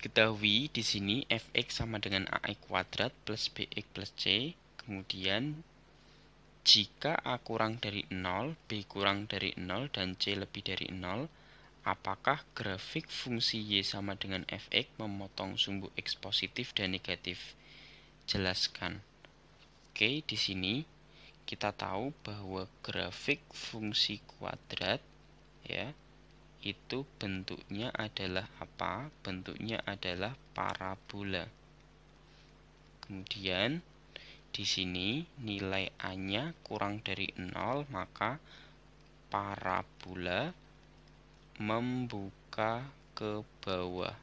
diketahui di sini fx sama dengan ax kuadrat plus bx plus c. Kemudian jika a kurang dari 0, b kurang dari 0 dan c lebih dari 0, apakah grafik fungsi y sama dengan fx memotong sumbu x positif dan negatif? Jelaskan. Oke, di sini kita tahu bahwa grafik fungsi kuadrat ya itu bentuknya adalah apa? Bentuknya adalah parabola. Kemudian di sini nilai A-nya kurang dari 0, maka parabola membuka ke bawah.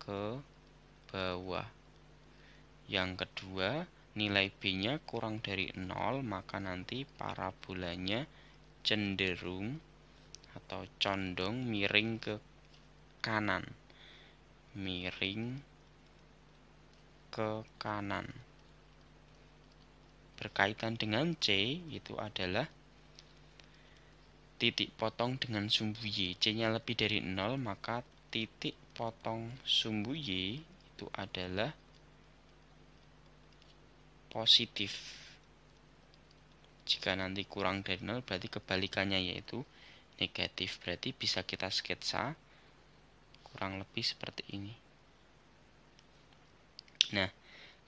Ke bawah. Yang kedua, nilai B-nya kurang dari 0, maka nanti parabolanya cenderung atau condong miring ke kanan miring ke kanan berkaitan dengan C itu adalah titik potong dengan sumbu Y C nya lebih dari 0 maka titik potong sumbu Y itu adalah positif jika nanti kurang dari 0 berarti kebalikannya yaitu negatif berarti bisa kita sketsa kurang lebih seperti ini nah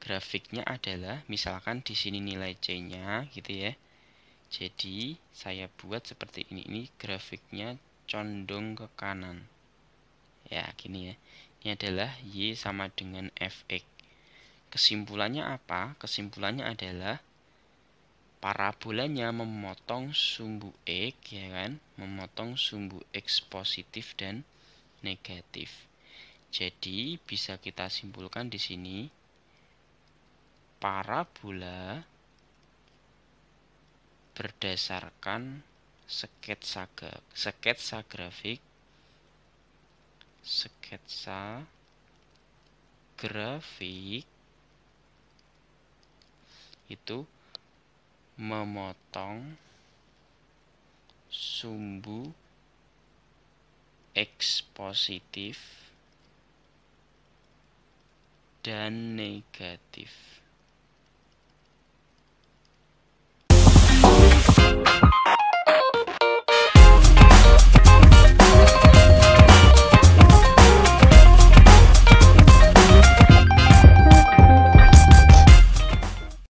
grafiknya adalah misalkan di sini nilai C nya gitu ya jadi saya buat seperti ini ini grafiknya condong ke kanan ya gini ya ini adalah Y sama dengan Fx kesimpulannya apa? kesimpulannya adalah Parabolanya memotong sumbu X ya kan, memotong sumbu X positif dan negatif. Jadi bisa kita simpulkan di sini parabola berdasarkan sketsa sketsa grafik sketsa grafik itu memotong sumbu X positif dan negatif.